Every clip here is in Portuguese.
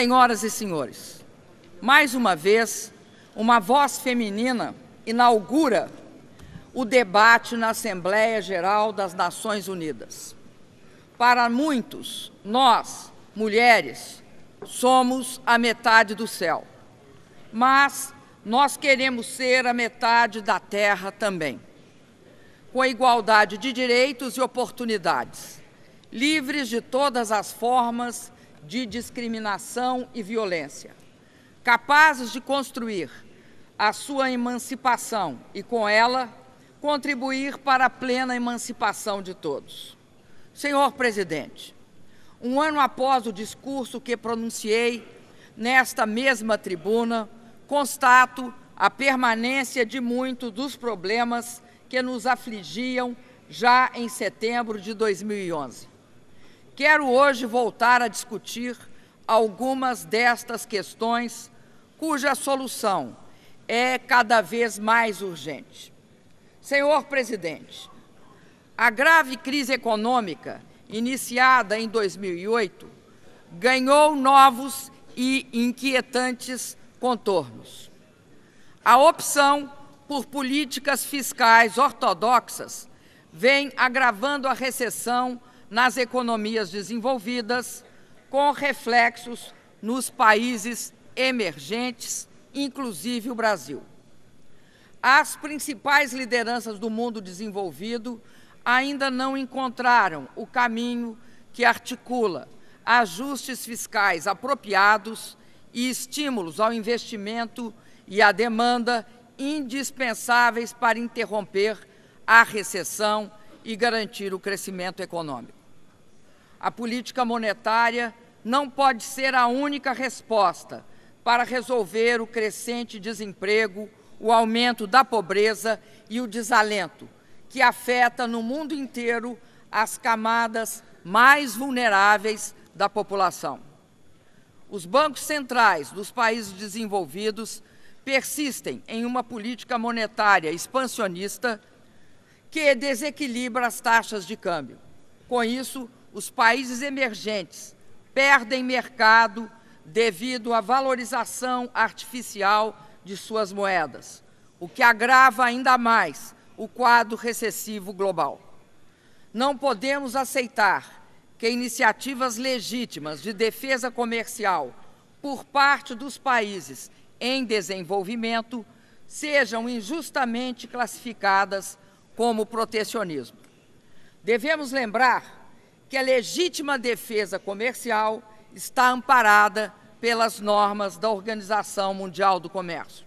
Senhoras e senhores, mais uma vez, uma voz feminina inaugura o debate na Assembleia Geral das Nações Unidas. Para muitos, nós, mulheres, somos a metade do céu, mas nós queremos ser a metade da terra também, com igualdade de direitos e oportunidades, livres de todas as formas de discriminação e violência, capazes de construir a sua emancipação e, com ela, contribuir para a plena emancipação de todos. Senhor presidente, um ano após o discurso que pronunciei nesta mesma tribuna, constato a permanência de muitos dos problemas que nos afligiam já em setembro de 2011 quero hoje voltar a discutir algumas destas questões cuja solução é cada vez mais urgente. Senhor presidente, a grave crise econômica iniciada em 2008 ganhou novos e inquietantes contornos. A opção por políticas fiscais ortodoxas vem agravando a recessão nas economias desenvolvidas, com reflexos nos países emergentes, inclusive o Brasil. As principais lideranças do mundo desenvolvido ainda não encontraram o caminho que articula ajustes fiscais apropriados e estímulos ao investimento e à demanda indispensáveis para interromper a recessão e garantir o crescimento econômico. A política monetária não pode ser a única resposta para resolver o crescente desemprego, o aumento da pobreza e o desalento, que afeta no mundo inteiro as camadas mais vulneráveis da população. Os bancos centrais dos países desenvolvidos persistem em uma política monetária expansionista que desequilibra as taxas de câmbio. Com isso, os países emergentes perdem mercado devido à valorização artificial de suas moedas, o que agrava ainda mais o quadro recessivo global. Não podemos aceitar que iniciativas legítimas de defesa comercial por parte dos países em desenvolvimento sejam injustamente classificadas como protecionismo. Devemos lembrar que a legítima defesa comercial está amparada pelas normas da Organização Mundial do Comércio.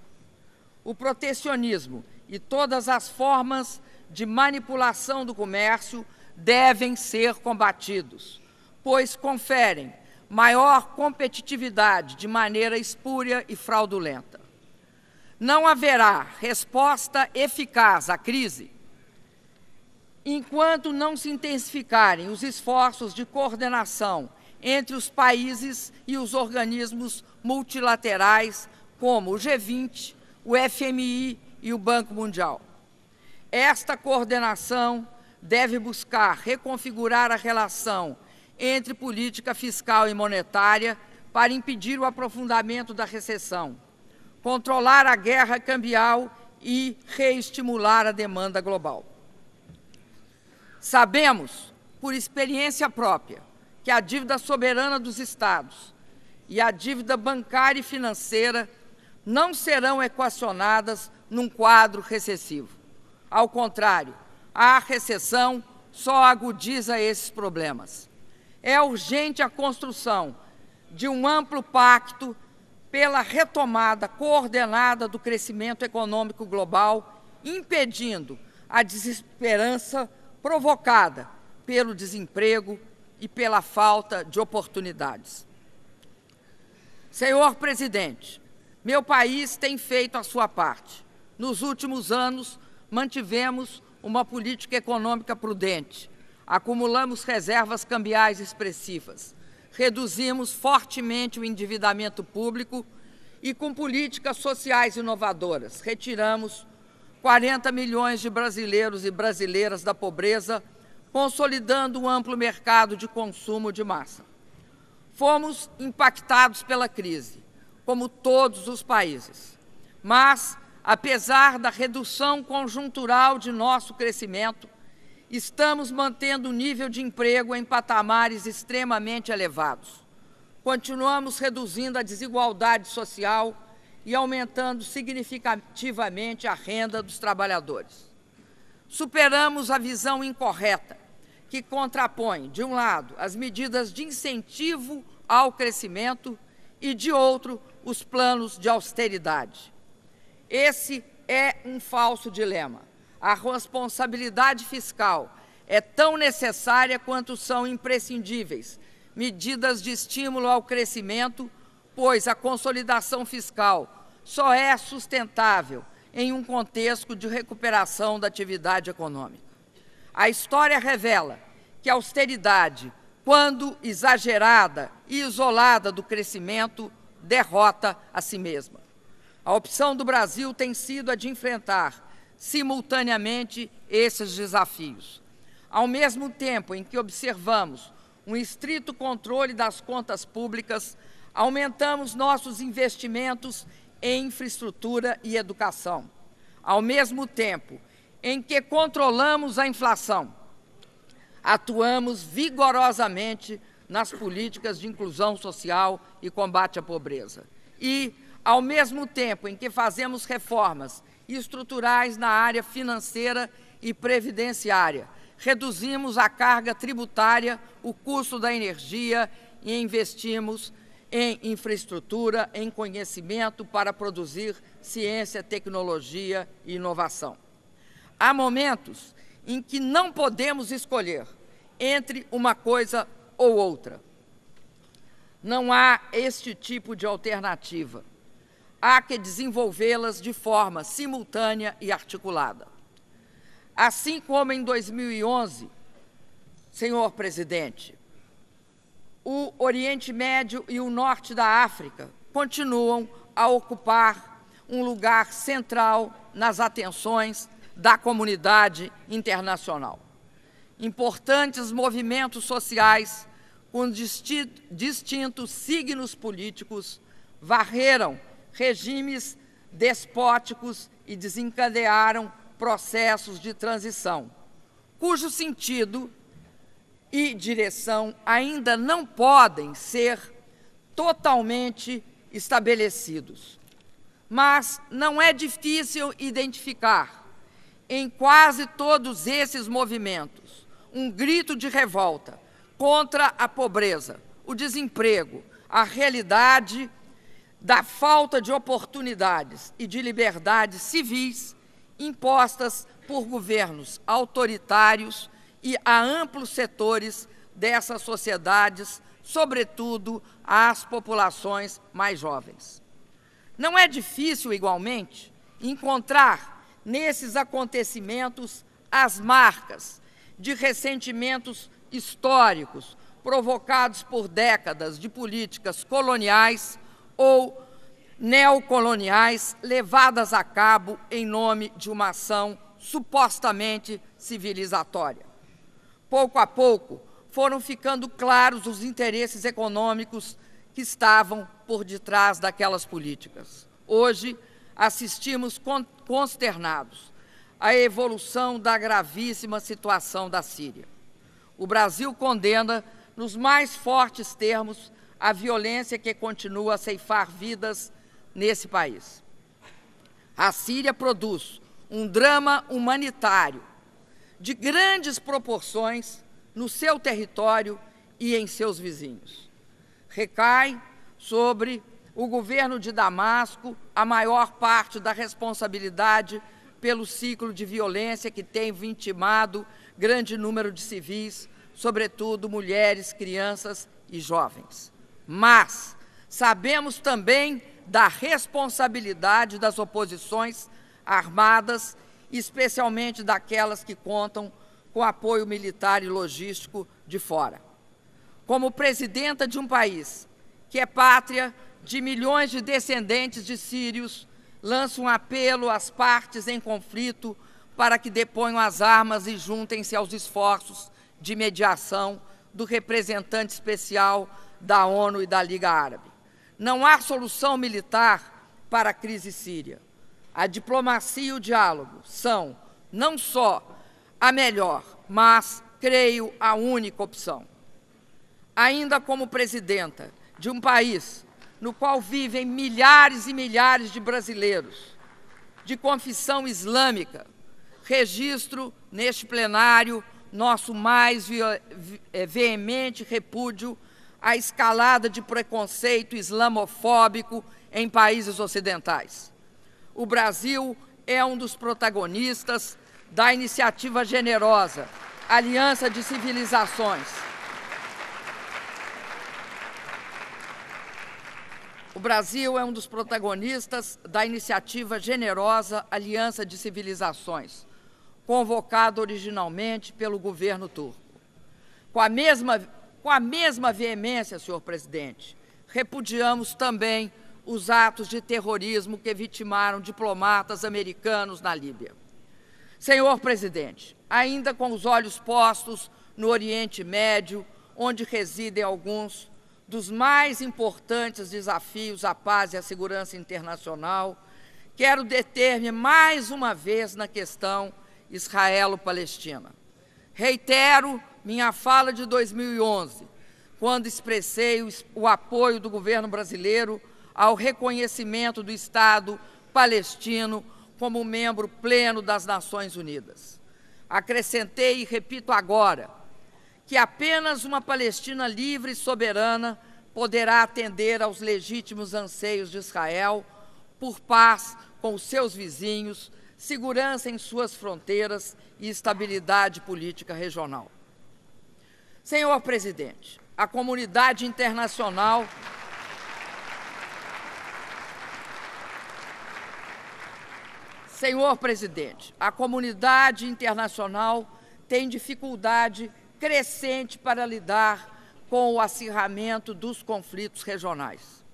O protecionismo e todas as formas de manipulação do comércio devem ser combatidos, pois conferem maior competitividade de maneira espúria e fraudulenta. Não haverá resposta eficaz à crise Enquanto não se intensificarem os esforços de coordenação entre os países e os organismos multilaterais, como o G20, o FMI e o Banco Mundial. Esta coordenação deve buscar reconfigurar a relação entre política fiscal e monetária para impedir o aprofundamento da recessão, controlar a guerra cambial e reestimular a demanda global. Sabemos, por experiência própria, que a dívida soberana dos Estados e a dívida bancária e financeira não serão equacionadas num quadro recessivo. Ao contrário, a recessão só agudiza esses problemas. É urgente a construção de um amplo pacto pela retomada coordenada do crescimento econômico global, impedindo a desesperança provocada pelo desemprego e pela falta de oportunidades. Senhor presidente, meu país tem feito a sua parte. Nos últimos anos, mantivemos uma política econômica prudente, acumulamos reservas cambiais expressivas, reduzimos fortemente o endividamento público e, com políticas sociais inovadoras, retiramos 40 milhões de brasileiros e brasileiras da pobreza, consolidando um amplo mercado de consumo de massa. Fomos impactados pela crise, como todos os países. Mas, apesar da redução conjuntural de nosso crescimento, estamos mantendo o nível de emprego em patamares extremamente elevados. Continuamos reduzindo a desigualdade social e aumentando significativamente a renda dos trabalhadores. Superamos a visão incorreta, que contrapõe, de um lado, as medidas de incentivo ao crescimento e, de outro, os planos de austeridade. Esse é um falso dilema. A responsabilidade fiscal é tão necessária quanto são imprescindíveis medidas de estímulo ao crescimento pois a consolidação fiscal só é sustentável em um contexto de recuperação da atividade econômica. A história revela que a austeridade, quando exagerada e isolada do crescimento, derrota a si mesma. A opção do Brasil tem sido a de enfrentar simultaneamente esses desafios. Ao mesmo tempo em que observamos um estrito controle das contas públicas, Aumentamos nossos investimentos em infraestrutura e educação, ao mesmo tempo em que controlamos a inflação. Atuamos vigorosamente nas políticas de inclusão social e combate à pobreza. E, ao mesmo tempo em que fazemos reformas estruturais na área financeira e previdenciária, reduzimos a carga tributária, o custo da energia e investimos em infraestrutura, em conhecimento para produzir ciência, tecnologia e inovação. Há momentos em que não podemos escolher entre uma coisa ou outra. Não há este tipo de alternativa. Há que desenvolvê-las de forma simultânea e articulada. Assim como em 2011, senhor presidente, o Oriente Médio e o Norte da África continuam a ocupar um lugar central nas atenções da comunidade internacional. Importantes movimentos sociais com distintos signos políticos varreram regimes despóticos e desencadearam processos de transição, cujo sentido e direção ainda não podem ser totalmente estabelecidos. Mas não é difícil identificar em quase todos esses movimentos um grito de revolta contra a pobreza, o desemprego, a realidade da falta de oportunidades e de liberdades civis impostas por governos autoritários e a amplos setores dessas sociedades, sobretudo às populações mais jovens. Não é difícil, igualmente, encontrar nesses acontecimentos as marcas de ressentimentos históricos provocados por décadas de políticas coloniais ou neocoloniais levadas a cabo em nome de uma ação supostamente civilizatória pouco a pouco, foram ficando claros os interesses econômicos que estavam por detrás daquelas políticas. Hoje, assistimos consternados à evolução da gravíssima situação da Síria. O Brasil condena, nos mais fortes termos, a violência que continua a ceifar vidas nesse país. A Síria produz um drama humanitário de grandes proporções no seu território e em seus vizinhos. Recai sobre o governo de Damasco a maior parte da responsabilidade pelo ciclo de violência que tem vitimado grande número de civis, sobretudo mulheres, crianças e jovens. Mas sabemos também da responsabilidade das oposições armadas especialmente daquelas que contam com apoio militar e logístico de fora. Como presidenta de um país que é pátria de milhões de descendentes de sírios, lanço um apelo às partes em conflito para que deponham as armas e juntem-se aos esforços de mediação do representante especial da ONU e da Liga Árabe. Não há solução militar para a crise síria a diplomacia e o diálogo são não só a melhor, mas, creio, a única opção. Ainda como presidenta de um país no qual vivem milhares e milhares de brasileiros de confissão islâmica, registro neste plenário nosso mais eh, veemente repúdio à escalada de preconceito islamofóbico em países ocidentais o Brasil é um dos protagonistas da iniciativa generosa Aliança de Civilizações. O Brasil é um dos protagonistas da iniciativa generosa Aliança de Civilizações, convocada originalmente pelo governo turco. Com a mesma, com a mesma veemência, senhor presidente, repudiamos também os atos de terrorismo que vitimaram diplomatas americanos na Líbia. Senhor presidente, ainda com os olhos postos no Oriente Médio, onde residem alguns dos mais importantes desafios à paz e à segurança internacional, quero deter-me mais uma vez na questão Israelo-Palestina. Reitero minha fala de 2011, quando expressei o apoio do governo brasileiro ao reconhecimento do Estado palestino como membro pleno das Nações Unidas. Acrescentei e repito agora que apenas uma Palestina livre e soberana poderá atender aos legítimos anseios de Israel por paz com os seus vizinhos, segurança em suas fronteiras e estabilidade política regional. Senhor presidente, a comunidade internacional Senhor presidente, a comunidade internacional tem dificuldade crescente para lidar com o acirramento dos conflitos regionais.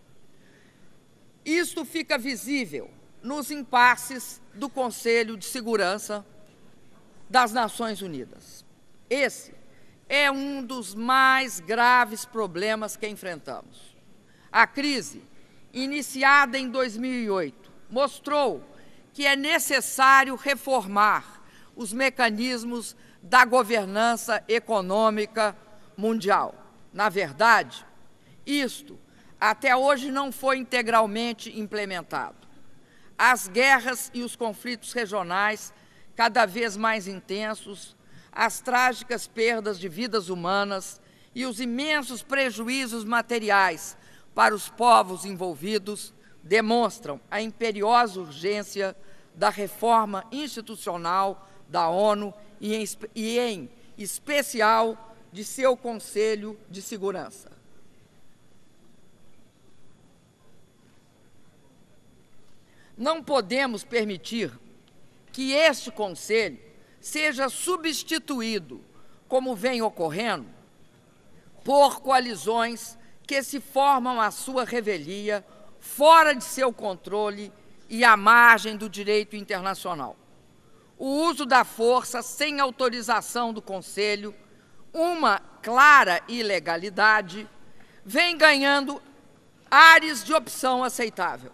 Isto fica visível nos impasses do Conselho de Segurança das Nações Unidas. Esse é um dos mais graves problemas que enfrentamos. A crise, iniciada em 2008, mostrou que é necessário reformar os mecanismos da governança econômica mundial. Na verdade, isto até hoje não foi integralmente implementado. As guerras e os conflitos regionais, cada vez mais intensos, as trágicas perdas de vidas humanas e os imensos prejuízos materiais para os povos envolvidos demonstram a imperiosa urgência da reforma institucional da ONU e em, e em especial de seu Conselho de Segurança. Não podemos permitir que este Conselho seja substituído, como vem ocorrendo, por coalizões que se formam à sua revelia, fora de seu controle e à margem do direito internacional. O uso da força sem autorização do Conselho, uma clara ilegalidade, vem ganhando ares de opção aceitável.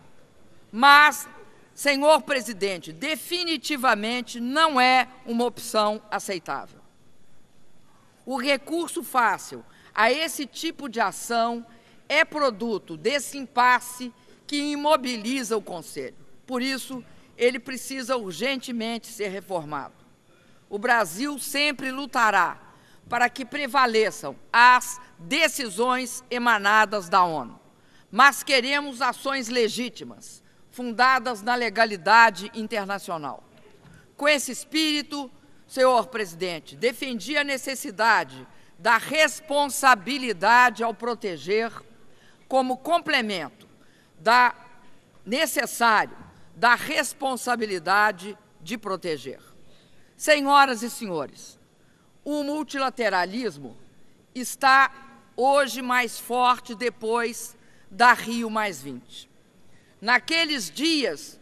Mas, senhor presidente, definitivamente não é uma opção aceitável. O recurso fácil a esse tipo de ação é produto desse impasse que imobiliza o Conselho. Por isso, ele precisa urgentemente ser reformado. O Brasil sempre lutará para que prevaleçam as decisões emanadas da ONU. Mas queremos ações legítimas, fundadas na legalidade internacional. Com esse espírito, senhor presidente, defendi a necessidade da responsabilidade ao proteger, como complemento da necessário da responsabilidade de proteger. Senhoras e senhores, o multilateralismo está hoje mais forte depois da Rio Mais 20. Naqueles dias,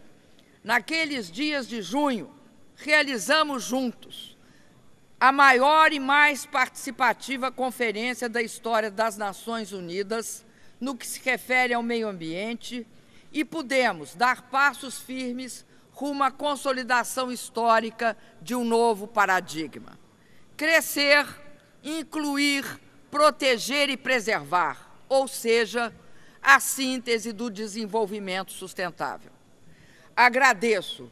naqueles dias de junho, realizamos juntos a maior e mais participativa conferência da história das Nações Unidas no que se refere ao meio ambiente e pudemos dar passos firmes rumo à consolidação histórica de um novo paradigma. Crescer, incluir, proteger e preservar, ou seja, a síntese do desenvolvimento sustentável. Agradeço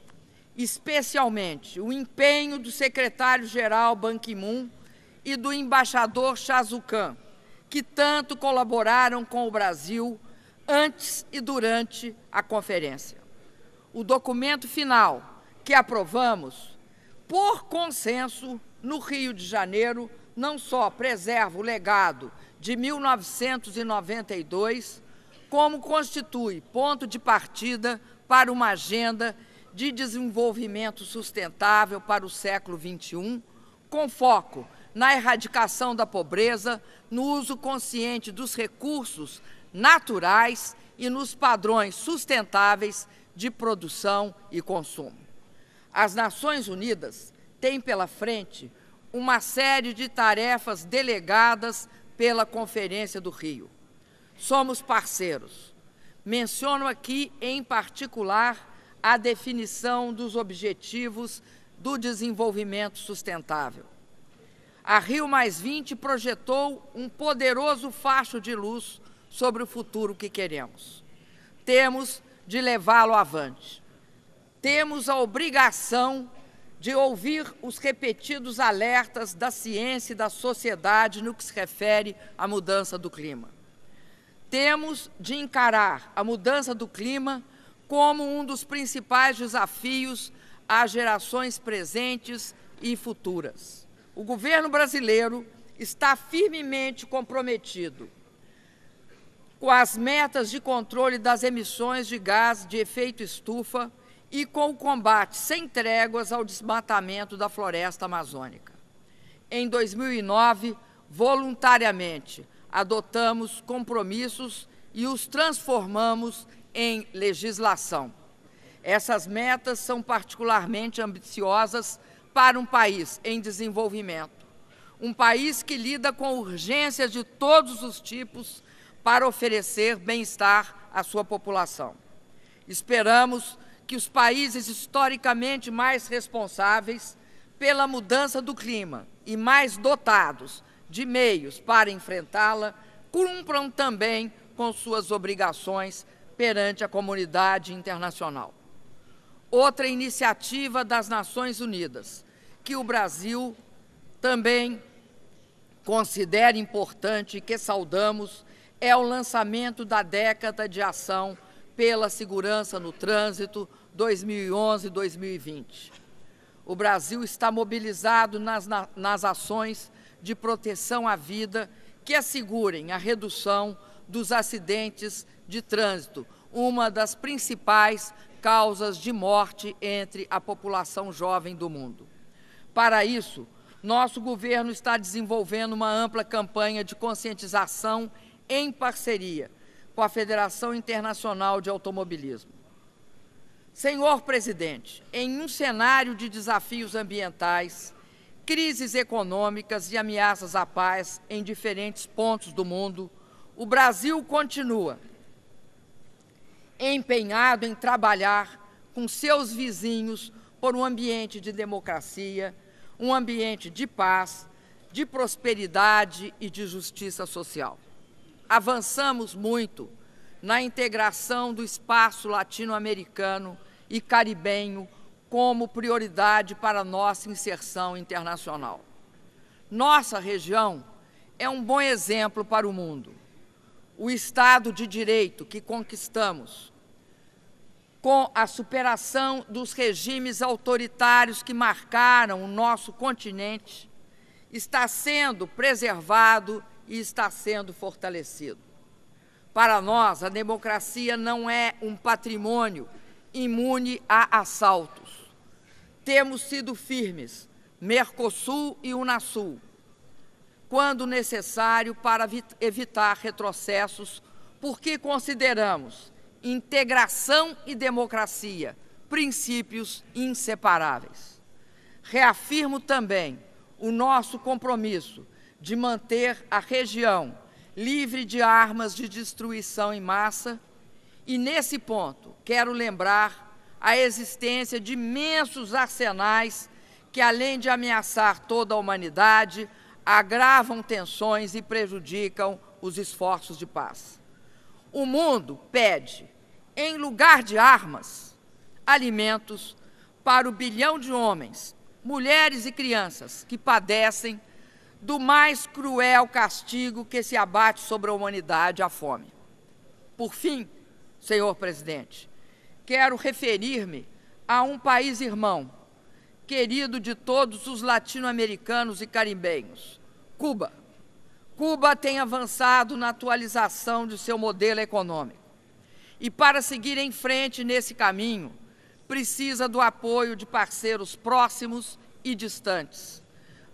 especialmente o empenho do secretário-geral Ban Ki-moon e do embaixador Chazucan, que tanto colaboraram com o Brasil antes e durante a conferência. O documento final que aprovamos, por consenso, no Rio de Janeiro, não só preserva o legado de 1992, como constitui ponto de partida para uma agenda de desenvolvimento sustentável para o século XXI, com foco na erradicação da pobreza, no uso consciente dos recursos naturais e nos padrões sustentáveis de produção e consumo. As Nações Unidas têm pela frente uma série de tarefas delegadas pela Conferência do Rio. Somos parceiros. Menciono aqui, em particular, a definição dos objetivos do desenvolvimento sustentável. A Rio Mais 20 projetou um poderoso facho de luz sobre o futuro que queremos. Temos de levá-lo avante. Temos a obrigação de ouvir os repetidos alertas da ciência e da sociedade no que se refere à mudança do clima. Temos de encarar a mudança do clima como um dos principais desafios às gerações presentes e futuras. O governo brasileiro está firmemente comprometido com as metas de controle das emissões de gás de efeito estufa e com o combate sem tréguas ao desmatamento da floresta amazônica. Em 2009, voluntariamente, adotamos compromissos e os transformamos em legislação. Essas metas são particularmente ambiciosas para um país em desenvolvimento, um país que lida com urgências de todos os tipos para oferecer bem-estar à sua população. Esperamos que os países historicamente mais responsáveis pela mudança do clima e mais dotados de meios para enfrentá-la cumpram também com suas obrigações perante a comunidade internacional. Outra iniciativa das Nações Unidas, que o Brasil também considera importante e que saudamos, é o lançamento da década de ação pela segurança no trânsito 2011-2020. O Brasil está mobilizado nas, nas ações de proteção à vida que assegurem a redução dos acidentes de trânsito, uma das principais causas de morte entre a população jovem do mundo. Para isso, nosso governo está desenvolvendo uma ampla campanha de conscientização e em parceria com a Federação Internacional de Automobilismo. Senhor presidente, em um cenário de desafios ambientais, crises econômicas e ameaças à paz em diferentes pontos do mundo, o Brasil continua empenhado em trabalhar com seus vizinhos por um ambiente de democracia, um ambiente de paz, de prosperidade e de justiça social. Avançamos muito na integração do espaço latino-americano e caribenho como prioridade para nossa inserção internacional. Nossa região é um bom exemplo para o mundo. O Estado de Direito que conquistamos, com a superação dos regimes autoritários que marcaram o nosso continente, está sendo preservado e está sendo fortalecido. Para nós, a democracia não é um patrimônio imune a assaltos. Temos sido firmes, Mercosul e Unasul, quando necessário para evitar retrocessos, porque consideramos integração e democracia princípios inseparáveis. Reafirmo também o nosso compromisso de manter a região livre de armas de destruição em massa. E nesse ponto, quero lembrar a existência de imensos arsenais que, além de ameaçar toda a humanidade, agravam tensões e prejudicam os esforços de paz. O mundo pede, em lugar de armas, alimentos para o bilhão de homens, mulheres e crianças que padecem do mais cruel castigo que se abate sobre a humanidade, a fome. Por fim, senhor presidente, quero referir-me a um país irmão, querido de todos os latino-americanos e caribenhos, Cuba. Cuba tem avançado na atualização de seu modelo econômico. E para seguir em frente nesse caminho, precisa do apoio de parceiros próximos e distantes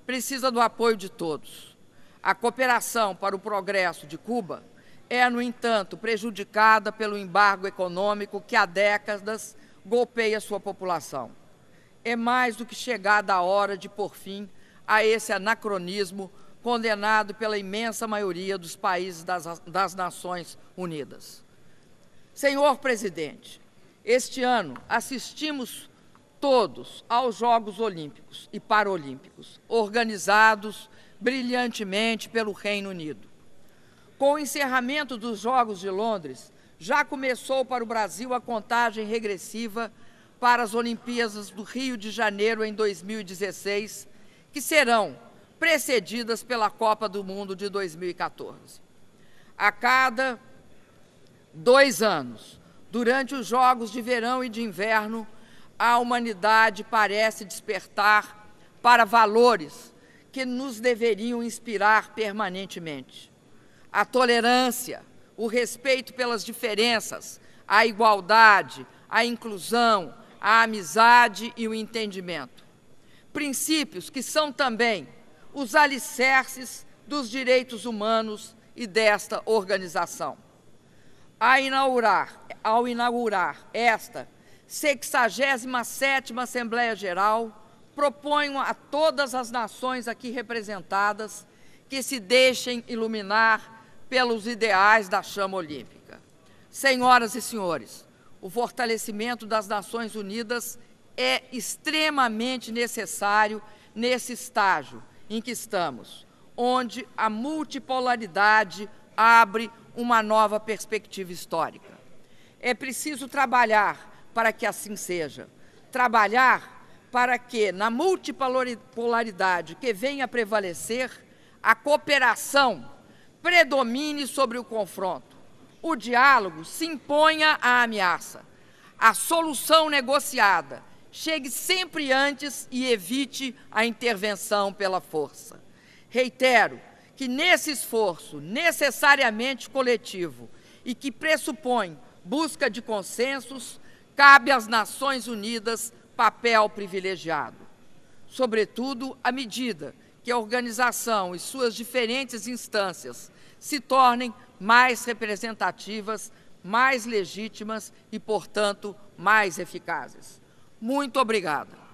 precisa do apoio de todos. A cooperação para o progresso de Cuba é, no entanto, prejudicada pelo embargo econômico que há décadas golpeia sua população. É mais do que chegada a hora de por fim a esse anacronismo condenado pela imensa maioria dos países das, das Nações Unidas. Senhor presidente, este ano assistimos todos aos Jogos Olímpicos e Paralímpicos, organizados brilhantemente pelo Reino Unido. Com o encerramento dos Jogos de Londres, já começou para o Brasil a contagem regressiva para as Olimpíadas do Rio de Janeiro em 2016, que serão precedidas pela Copa do Mundo de 2014. A cada dois anos, durante os Jogos de Verão e de Inverno, a humanidade parece despertar para valores que nos deveriam inspirar permanentemente. A tolerância, o respeito pelas diferenças, a igualdade, a inclusão, a amizade e o entendimento. Princípios que são também os alicerces dos direitos humanos e desta organização. Inaugurar, ao inaugurar esta 67 Assembleia Geral, proponho a todas as nações aqui representadas que se deixem iluminar pelos ideais da chama olímpica. Senhoras e senhores, o fortalecimento das Nações Unidas é extremamente necessário nesse estágio em que estamos, onde a multipolaridade abre uma nova perspectiva histórica. É preciso trabalhar para que assim seja. Trabalhar para que, na multipolaridade que venha a prevalecer, a cooperação predomine sobre o confronto. O diálogo se imponha à ameaça. A solução negociada chegue sempre antes e evite a intervenção pela força. Reitero que, nesse esforço necessariamente coletivo e que pressupõe busca de consensos, Cabe às Nações Unidas papel privilegiado, sobretudo à medida que a organização e suas diferentes instâncias se tornem mais representativas, mais legítimas e, portanto, mais eficazes. Muito obrigada.